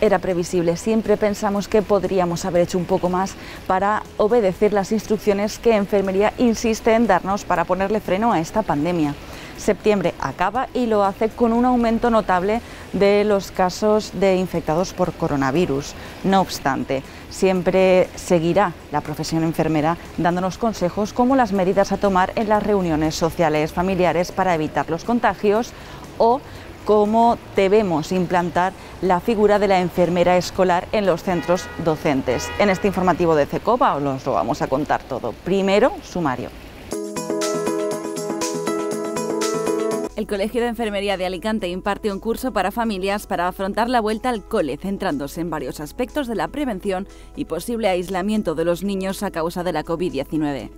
era previsible. Siempre pensamos que podríamos haber hecho un poco más para obedecer las instrucciones que Enfermería insiste en darnos para ponerle freno a esta pandemia. Septiembre acaba y lo hace con un aumento notable de los casos de infectados por coronavirus. No obstante, siempre seguirá la profesión enfermera dándonos consejos como las medidas a tomar en las reuniones sociales familiares para evitar los contagios o cómo debemos implantar la figura de la enfermera escolar en los centros docentes. En este informativo de CECOBA os lo vamos a contar todo. Primero, sumario. El Colegio de Enfermería de Alicante imparte un curso para familias para afrontar la vuelta al cole, centrándose en varios aspectos de la prevención y posible aislamiento de los niños a causa de la COVID-19.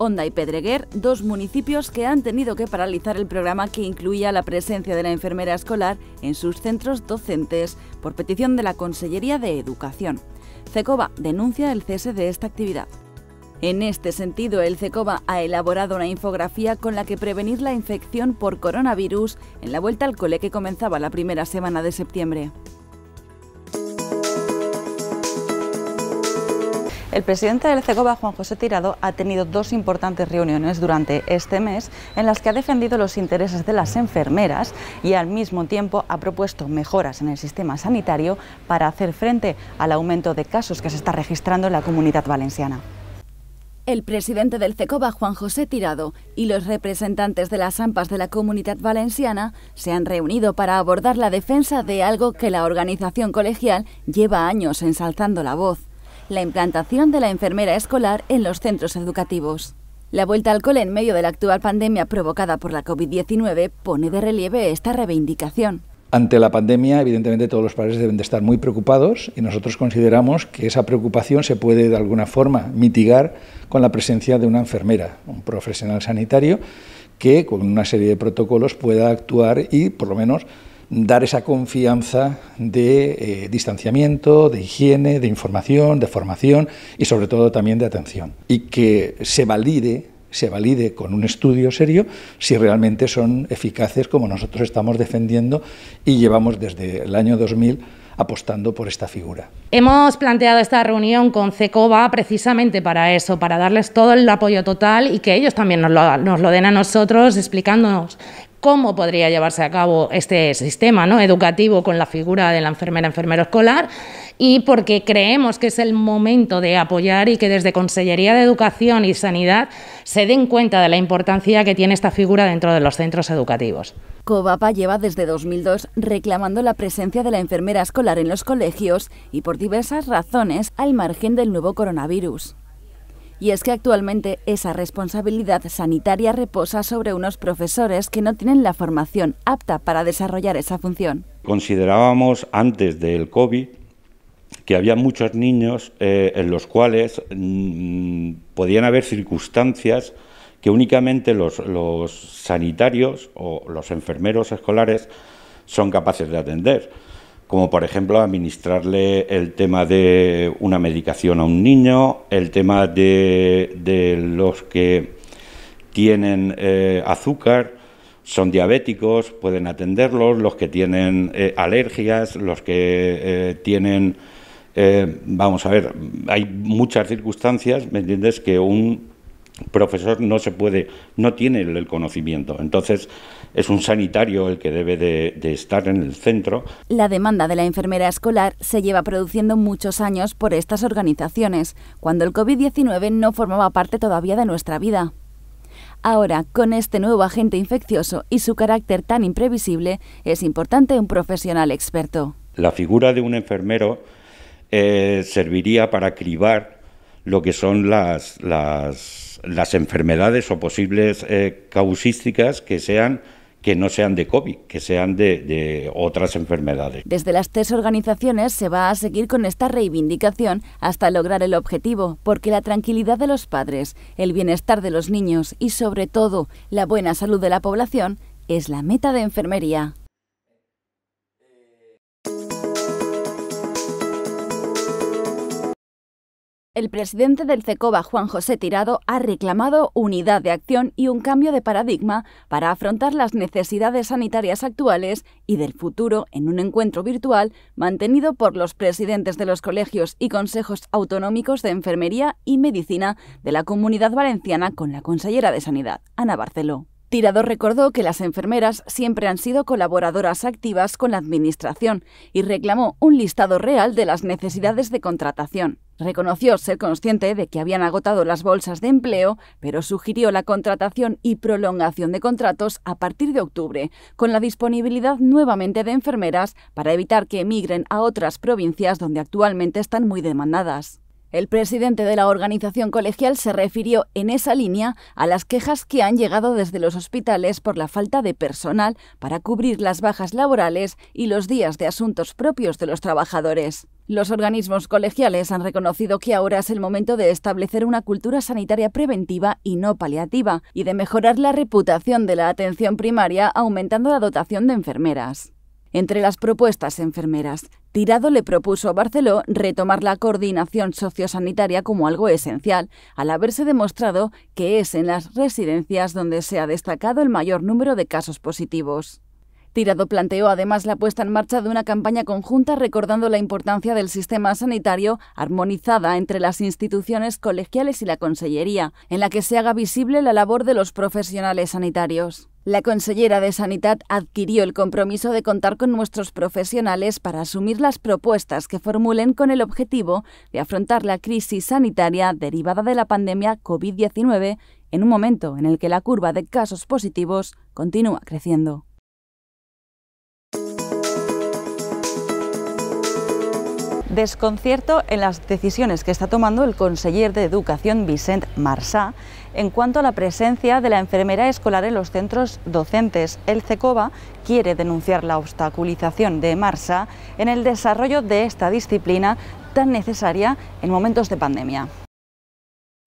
Onda y Pedreguer, dos municipios que han tenido que paralizar el programa que incluía la presencia de la enfermera escolar en sus centros docentes por petición de la Consellería de Educación. CECOBA denuncia el cese de esta actividad. En este sentido, el CECOBA ha elaborado una infografía con la que prevenir la infección por coronavirus en la vuelta al cole que comenzaba la primera semana de septiembre. El presidente del CECOBA, Juan José Tirado, ha tenido dos importantes reuniones durante este mes en las que ha defendido los intereses de las enfermeras y al mismo tiempo ha propuesto mejoras en el sistema sanitario para hacer frente al aumento de casos que se está registrando en la comunidad valenciana. El presidente del CECOBA, Juan José Tirado, y los representantes de las AMPAs de la Comunidad Valenciana se han reunido para abordar la defensa de algo que la organización colegial lleva años ensalzando la voz la implantación de la enfermera escolar en los centros educativos. La vuelta al cole en medio de la actual pandemia provocada por la COVID-19 pone de relieve esta reivindicación. Ante la pandemia, evidentemente, todos los padres deben de estar muy preocupados y nosotros consideramos que esa preocupación se puede, de alguna forma, mitigar con la presencia de una enfermera, un profesional sanitario, que con una serie de protocolos pueda actuar y, por lo menos, dar esa confianza de eh, distanciamiento, de higiene, de información, de formación y sobre todo también de atención. Y que se valide se valide con un estudio serio si realmente son eficaces como nosotros estamos defendiendo y llevamos desde el año 2000 apostando por esta figura. Hemos planteado esta reunión con CECOBA precisamente para eso, para darles todo el apoyo total y que ellos también nos lo den a nosotros explicándonos cómo podría llevarse a cabo este sistema ¿no? educativo con la figura de la enfermera-enfermero escolar y porque creemos que es el momento de apoyar y que desde Consellería de Educación y Sanidad se den cuenta de la importancia que tiene esta figura dentro de los centros educativos. Covapa lleva desde 2002 reclamando la presencia de la enfermera escolar en los colegios y por diversas razones al margen del nuevo coronavirus. Y es que actualmente esa responsabilidad sanitaria reposa sobre unos profesores que no tienen la formación apta para desarrollar esa función. Considerábamos antes del COVID que había muchos niños eh, en los cuales mm, podían haber circunstancias que únicamente los sanitarios o los enfermeros escolares son capaces de atender como por ejemplo administrarle el tema de una medicación a un niño, el tema de, los que tienen eh, azúcar, son diabéticos, pueden atenderlos, los que tienen eh, alergias, los que eh, tienen... vamos a ver, hay muchas circunstancias, ¿me entiendes?, que un profesor no se puede, no tiene el conocimiento. Entonces, es un sanitario el que debe de, estar en el centro. La demanda de la enfermera escolar se lleva produciendo muchos años por estas organizaciones, cuando el COVID-19 no formaba parte todavía de nuestra vida. Ahora, con este nuevo agente infeccioso y su carácter tan imprevisible, es importante un profesional experto. La figura de un enfermero eh, serviría para cribar lo que son las, las, enfermedades o posibles eh, causísticas que sean que no sean de COVID, que sean de, otras enfermedades. Desde las tres organizaciones se va a seguir con esta reivindicación hasta lograr el objetivo, porque la tranquilidad de los padres, el bienestar de los niños y sobre todo la buena salud de la población es la meta de enfermería. El presidente del CECOBA, Juan José Tirado, ha reclamado unidad de acción y un cambio de paradigma para afrontar las necesidades sanitarias actuales y del futuro en un encuentro virtual mantenido por los presidentes de los colegios y consejos autonómicos de enfermería y medicina de la Comunidad Valenciana con la consellera de Sanidad, Ana Barceló. Tirador recordó que las enfermeras siempre han sido colaboradoras activas con la Administración y reclamó un listado real de las necesidades de contratación. Reconoció ser consciente de que habían agotado las bolsas de empleo, pero sugirió la contratación y prolongación de contratos a partir de octubre, con la disponibilidad nuevamente de enfermeras para evitar que emigren a otras provincias donde actualmente están muy demandadas. El presidente de la organización colegial se refirió en esa línea a las quejas que han llegado desde los hospitales por la falta de personal para cubrir las bajas laborales y los días de asuntos propios de los trabajadores. Los organismos colegiales han reconocido que ahora es el momento de establecer una cultura sanitaria preventiva y no paliativa, y de mejorar la reputación de la atención primaria aumentando la dotación de enfermeras. Entre las propuestas enfermeras, Tirado le propuso a Barceló retomar la coordinación sociosanitaria como algo esencial, al haberse demostrado que es en las residencias donde se ha destacado el mayor número de casos positivos. Tirado planteó además la puesta en marcha de una campaña conjunta recordando la importancia del sistema sanitario armonizada entre las instituciones colegiales y la Consellería, en la que se haga visible la labor de los profesionales sanitarios. La consellera de Sanidad adquirió el compromiso de contar con nuestros profesionales para asumir las propuestas que formulen con el objetivo de afrontar la crisis sanitaria derivada de la pandemia COVID-19 en un momento en el que la curva de casos positivos continúa creciendo. Desconcierto en las decisiones que está tomando el conseller de Educación Vicente Marsá en cuanto a la presencia de la enfermera escolar en los centros docentes. El CECOBA quiere denunciar la obstaculización de MARSA en el desarrollo de esta disciplina tan necesaria en momentos de pandemia.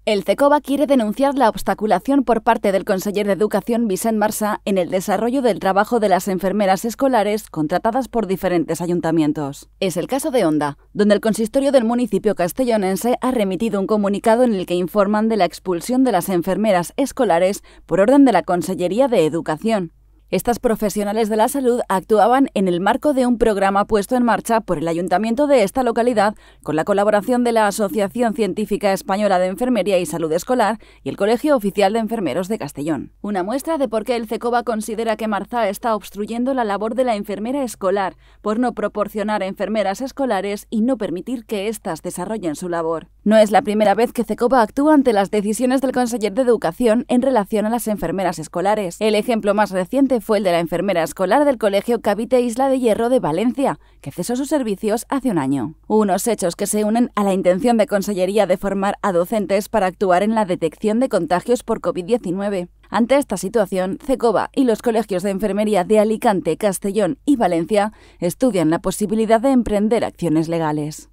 El CECOBA quiere denunciar la obstaculación por parte del conseller de Educación Vicent Marsa en el desarrollo del trabajo de las enfermeras escolares contratadas por diferentes ayuntamientos. Es el caso de Onda, donde el consistorio del municipio castellonense ha remitido un comunicado en el que informan de la expulsión de las enfermeras escolares por orden de la Consellería de Educación. Estas profesionales de la salud actuaban en el marco de un programa puesto en marcha por el ayuntamiento de esta localidad con la colaboración de la Asociación Científica Española de Enfermería y Salud Escolar y el Colegio Oficial de Enfermeros de Castellón. Una muestra de por qué el CECOBA considera que Marzá está obstruyendo la labor de la enfermera escolar por no proporcionar enfermeras escolares y no permitir que éstas desarrollen su labor. No es la primera vez que CECOBA actúa ante las decisiones del conseller de Educación en relación a las enfermeras escolares. El ejemplo más reciente fue el de la enfermera escolar del Colegio Cavite Isla de Hierro de Valencia, que cesó sus servicios hace un año. Unos hechos que se unen a la intención de Consellería de formar a docentes para actuar en la detección de contagios por COVID-19. Ante esta situación, CECOBA y los colegios de enfermería de Alicante, Castellón y Valencia estudian la posibilidad de emprender acciones legales.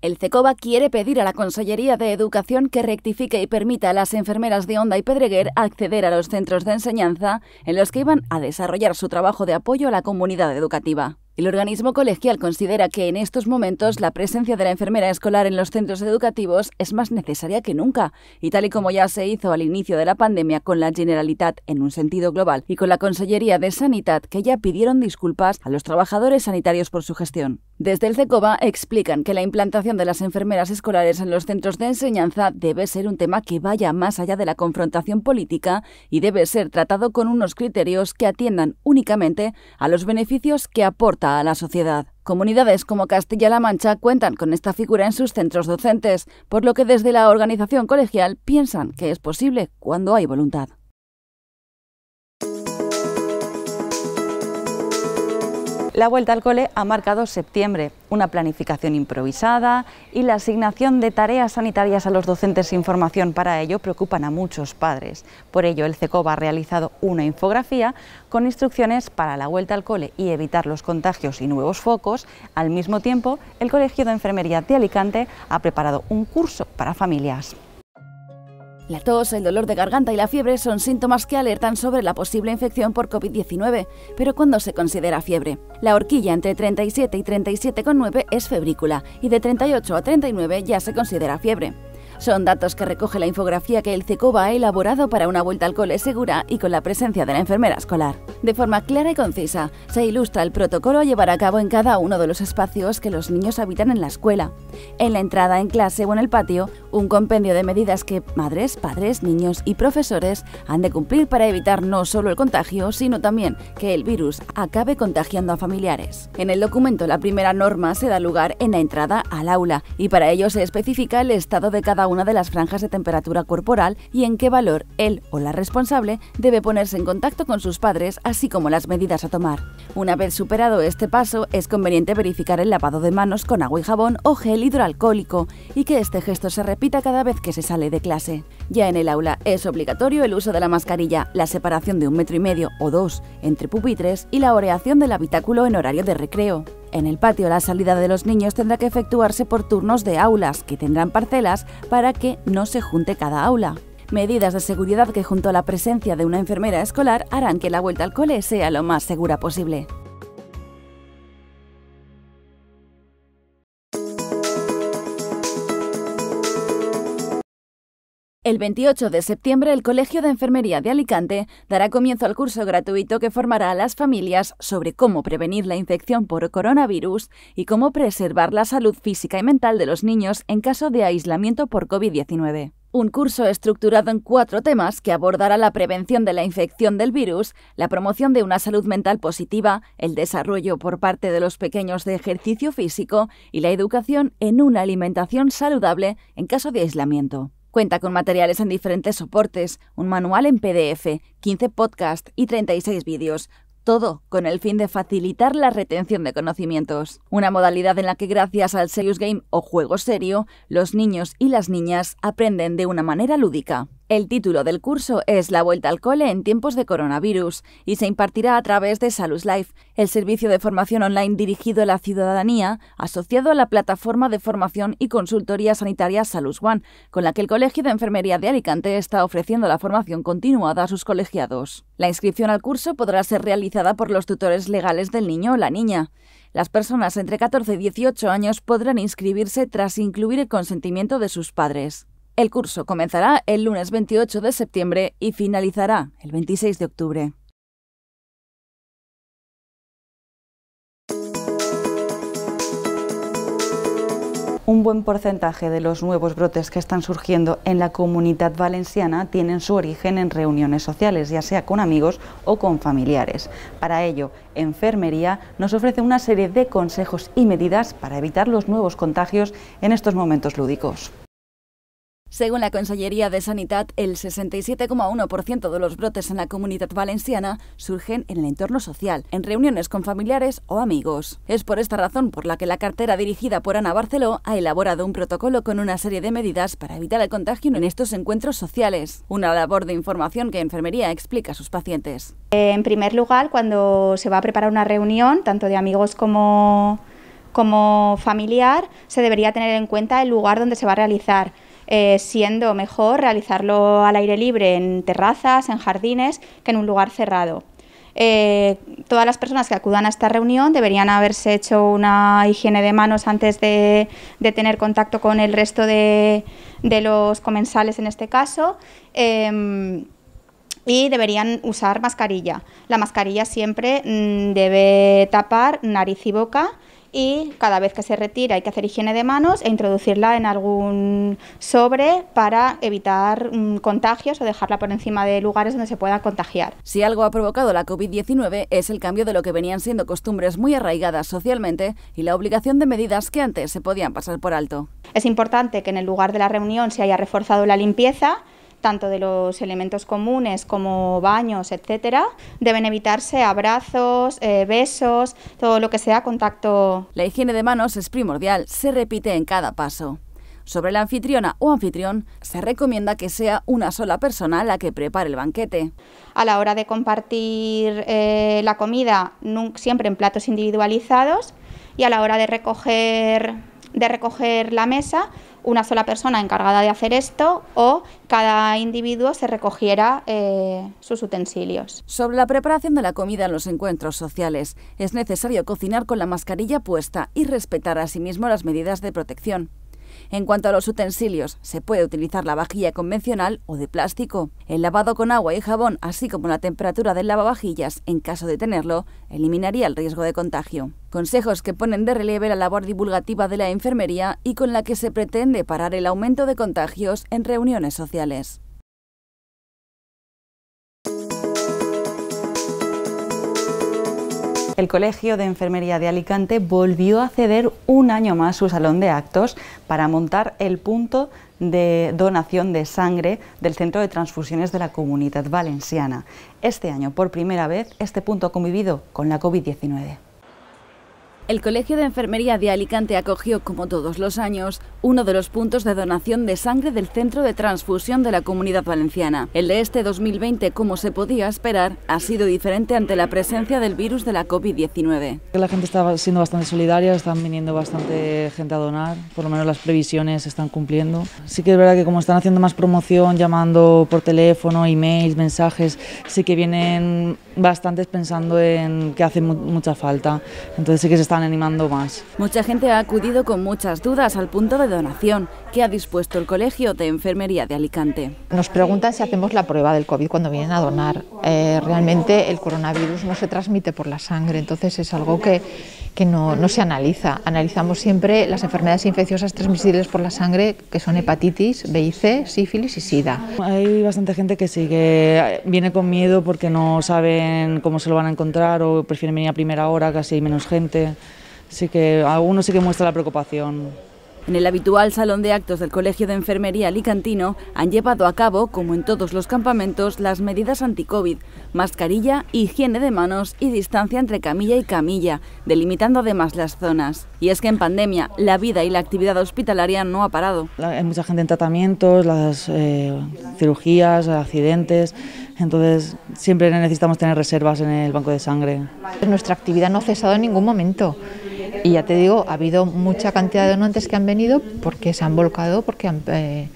El CECOBA quiere pedir a la Consellería de Educación que rectifique y permita a las enfermeras de Onda y Pedreguer acceder a los centros de enseñanza en los que iban a desarrollar su trabajo de apoyo a la comunidad educativa. El organismo colegial considera que en estos momentos la presencia de la enfermera escolar en los centros educativos es más necesaria que nunca, y tal y como ya se hizo al inicio de la pandemia con la Generalitat en un sentido global y con la Consellería de Sanidad que ya pidieron disculpas a los trabajadores sanitarios por su gestión. Desde el CECOBA explican que la implantación de las enfermeras escolares en los centros de enseñanza debe ser un tema que vaya más allá de la confrontación política y debe ser tratado con unos criterios que atiendan únicamente a los beneficios que aporta a la sociedad. Comunidades como Castilla-La Mancha cuentan con esta figura en sus centros docentes, por lo que desde la organización colegial piensan que es posible cuando hay voluntad. La vuelta al cole ha marcado septiembre, una planificación improvisada y la asignación de tareas sanitarias a los docentes sin formación para ello preocupan a muchos padres. Por ello, el CECO ha realizado una infografía con instrucciones para la vuelta al cole y evitar los contagios y nuevos focos. Al mismo tiempo, el Colegio de Enfermería de Alicante ha preparado un curso para familias. La tos, el dolor de garganta y la fiebre son síntomas que alertan sobre la posible infección por COVID-19, pero ¿cuándo se considera fiebre? La horquilla entre 37 y 37,9 es febrícula y de 38 a 39 ya se considera fiebre. Son datos que recoge la infografía que el CECOBA ha elaborado para una vuelta al cole segura y con la presencia de la enfermera escolar. De forma clara y concisa, se ilustra el protocolo a llevar a cabo en cada uno de los espacios que los niños habitan en la escuela en la entrada en clase o en el patio un compendio de medidas que madres, padres, niños y profesores han de cumplir para evitar no solo el contagio, sino también que el virus acabe contagiando a familiares. En el documento la primera norma se da lugar en la entrada al aula y para ello se especifica el estado de cada una de las franjas de temperatura corporal y en qué valor él o la responsable debe ponerse en contacto con sus padres, así como las medidas a tomar. Una vez superado este paso, es conveniente verificar el lavado de manos con agua y jabón o gel hidroalcohólico y que este gesto se repita cada vez que se sale de clase. Ya en el aula es obligatorio el uso de la mascarilla, la separación de un metro y medio o dos entre pupitres y la oreación del habitáculo en horario de recreo. En el patio la salida de los niños tendrá que efectuarse por turnos de aulas, que tendrán parcelas, para que no se junte cada aula. Medidas de seguridad que junto a la presencia de una enfermera escolar harán que la vuelta al cole sea lo más segura posible. El 28 de septiembre, el Colegio de Enfermería de Alicante dará comienzo al curso gratuito que formará a las familias sobre cómo prevenir la infección por coronavirus y cómo preservar la salud física y mental de los niños en caso de aislamiento por COVID-19. Un curso estructurado en cuatro temas que abordará la prevención de la infección del virus, la promoción de una salud mental positiva, el desarrollo por parte de los pequeños de ejercicio físico y la educación en una alimentación saludable en caso de aislamiento. Cuenta con materiales en diferentes soportes, un manual en PDF, 15 podcasts y 36 vídeos, todo con el fin de facilitar la retención de conocimientos. Una modalidad en la que gracias al Serious Game o juego serio, los niños y las niñas aprenden de una manera lúdica. El título del curso es La vuelta al cole en tiempos de coronavirus y se impartirá a través de Salus Life, el servicio de formación online dirigido a la ciudadanía, asociado a la plataforma de formación y consultoría sanitaria Salus One, con la que el Colegio de Enfermería de Alicante está ofreciendo la formación continuada a sus colegiados. La inscripción al curso podrá ser realizada por los tutores legales del niño o la niña. Las personas entre 14 y 18 años podrán inscribirse tras incluir el consentimiento de sus padres. El curso comenzará el lunes 28 de septiembre y finalizará el 26 de octubre. Un buen porcentaje de los nuevos brotes que están surgiendo en la comunidad valenciana tienen su origen en reuniones sociales, ya sea con amigos o con familiares. Para ello, Enfermería nos ofrece una serie de consejos y medidas para evitar los nuevos contagios en estos momentos lúdicos. Según la Consellería de Sanidad, el 67,1% de los brotes en la comunidad valenciana surgen en el entorno social, en reuniones con familiares o amigos. Es por esta razón por la que la cartera dirigida por Ana Barceló ha elaborado un protocolo con una serie de medidas para evitar el contagio en estos encuentros sociales, una labor de información que Enfermería explica a sus pacientes. Eh, en primer lugar, cuando se va a preparar una reunión, tanto de amigos como, como familiar, se debería tener en cuenta el lugar donde se va a realizar eh, siendo mejor realizarlo al aire libre, en terrazas, en jardines, que en un lugar cerrado. Eh, todas las personas que acudan a esta reunión deberían haberse hecho una higiene de manos antes de, tener contacto con el resto de, los comensales en este caso. Em, y deberían usar mascarilla. La mascarilla siempre mm, debe tapar nariz y boca y cada vez que se retira hay que hacer higiene de manos e introducirla en algún sobre para evitar mm, contagios o dejarla por encima de lugares donde se pueda contagiar. Si algo ha provocado la COVID-19 es el cambio de lo que venían siendo costumbres muy arraigadas socialmente y la obligación de medidas que antes se podían pasar por alto. Es importante que en el lugar de la reunión se haya reforzado la limpieza tanto de los elementos comunes como baños, etcétera, deben evitarse abrazos, eh, besos, todo lo que sea contacto. La higiene de manos es primordial, se repite en cada paso. Sobre la anfitriona o anfitrión, se recomienda que sea una sola persona la que prepare el banquete. A la hora de compartir eh, la comida, siempre en platos individualizados, y a la hora de recoger, de recoger la mesa, una sola persona encargada de hacer esto o cada individuo se recogiera eh, sus utensilios. Sobre la preparación de la comida en los encuentros sociales, es necesario cocinar con la mascarilla puesta y respetar asimismo las medidas de protección. En cuanto a los utensilios, se puede utilizar la vajilla convencional o de plástico. El lavado con agua y jabón, así como la temperatura del lavavajillas, en caso de tenerlo, eliminaría el riesgo de contagio. Consejos que ponen de relieve la labor divulgativa de la enfermería y con la que se pretende parar el aumento de contagios en reuniones sociales. El Colegio de Enfermería de Alicante volvió a ceder un año más su salón de actos para montar el punto de donación de sangre del Centro de Transfusiones de la Comunidad Valenciana. Este año, por primera vez, este punto ha convivido con la COVID-19. El Colegio de Enfermería de Alicante acogió, como todos los años, uno de los puntos de donación de sangre del Centro de Transfusión de la Comunidad Valenciana. El de este 2020, como se podía esperar, ha sido diferente ante la presencia del virus de la COVID-19. La gente está siendo bastante solidaria, están viniendo bastante gente a donar, por lo menos las previsiones se están cumpliendo. Sí que es verdad que como están haciendo más promoción, llamando por teléfono, emails, mensajes, sí que vienen bastantes pensando en que hace mucha falta. Entonces sí que se están animando más. Mucha gente ha acudido con muchas dudas al punto de donación que ha dispuesto el Colegio de Enfermería de Alicante. Nos preguntan si hacemos la prueba del COVID cuando vienen a donar. Eh, realmente el coronavirus no se transmite por la sangre, entonces es algo que que no, no, se analiza. Analizamos siempre las enfermedades infecciosas transmisibles por la sangre, que son hepatitis, C, sífilis y SIDA. Hay bastante gente que sigue eh, viene con miedo porque no saben cómo se lo van a encontrar o prefieren venir a primera hora, casi hay menos gente. Así que algunos sí que muestra la preocupación. En el habitual salón de actos del Colegio de Enfermería Alicantino han llevado a cabo, como en todos los campamentos, las medidas anti-COVID, mascarilla, higiene de manos y distancia entre camilla y camilla, delimitando además las zonas. Y es que en pandemia la vida y la actividad hospitalaria no ha parado. Hay mucha gente en tratamientos, las eh, cirugías, accidentes, entonces siempre necesitamos tener reservas en el banco de sangre. Nuestra actividad no ha cesado en ningún momento. Y ya te digo, ha habido mucha cantidad de donantes que han venido porque se han volcado, porque eh,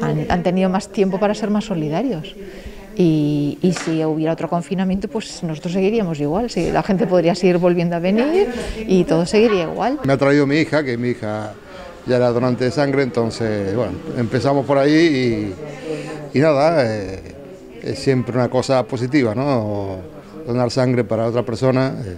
han, han, tenido más tiempo para ser más solidarios. Y, y, si hubiera otro confinamiento, pues nosotros seguiríamos igual. Si la gente podría seguir volviendo a venir y todo seguiría igual. Me ha traído mi hija, que mi hija ya era donante de sangre, entonces, bueno, empezamos por ahí y, nada, eh, es siempre una cosa positiva, ¿no? Donar sangre para otra persona. Eh,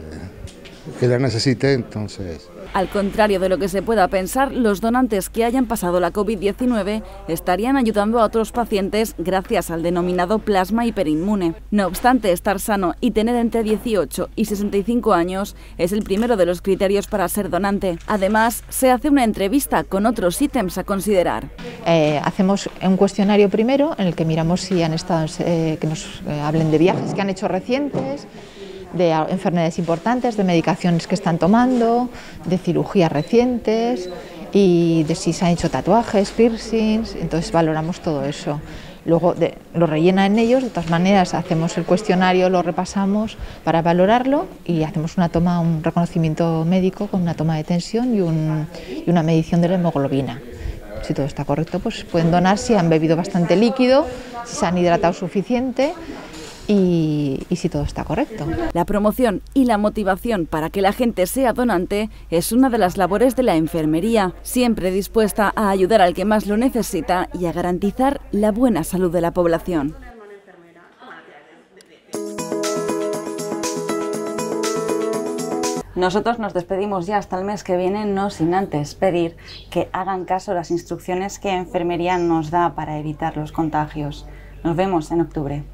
que la necesite, entonces... Al contrario de lo que se pueda pensar, los donantes que hayan pasado la COVID-19 estarían ayudando a otros pacientes gracias al denominado plasma hiperinmune. No obstante, estar sano y tener entre 18 y 65 años es el primero de los criterios para ser donante. Además, se hace una entrevista con otros ítems a considerar. Eh, hacemos un cuestionario primero en el que miramos si han estado, eh, que nos eh, hablen de viajes que han hecho recientes de enfermedades importantes, de medicaciones que están tomando, de cirugías recientes y de si se han hecho tatuajes, piercings, entonces valoramos todo eso. Luego lo rellena en ellos, de todas maneras hacemos el cuestionario, lo repasamos para valorarlo y hacemos una toma, un reconocimiento médico con una toma de tensión y, y una medición de la hemoglobina. Si todo está correcto, pues pueden donar si han bebido bastante líquido, si se han hidratado suficiente y, si todo está correcto. La promoción y la motivación para que la gente sea donante es una de las labores de la enfermería, siempre dispuesta a ayudar al que más lo necesita y a garantizar la buena salud de la población. Nosotros nos despedimos ya hasta el mes que viene, no sin antes pedir que hagan caso las instrucciones que enfermería nos da para evitar los contagios. Nos vemos en octubre.